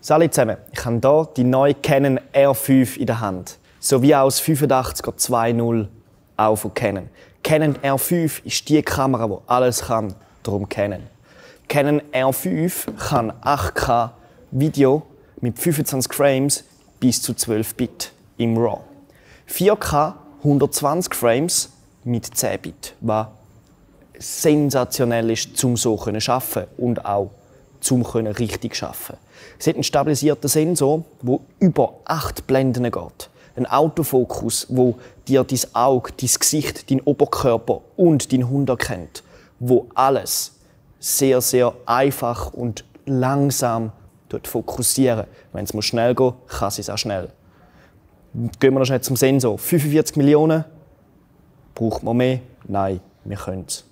Salut zusammen, ich habe hier die neue Canon R5 in der Hand, sowie auch das 85-2.0 er auch von Canon. Canon R5 ist die Kamera, die alles kann, darum Canon. Canon R5 kann 8K Video mit 25 Frames bis zu 12 Bit im RAW. 4K 120 Frames mit 10 Bit, was sensationell ist, um so zu arbeiten und auch um richtig arbeiten zu können. Es hat einen stabilisierten Sensor, der über acht Blenden geht. Ein Autofokus, wo dir dein Auge, dein Gesicht, dein Oberkörper und dein Hund erkennt. Wo alles sehr, sehr einfach und langsam fokussieren. Wenn es schnell gehen muss, kann es auch schnell. Gehen wir noch schnell zum Sensor. 45 Millionen? Braucht man mehr? Nein, wir können es.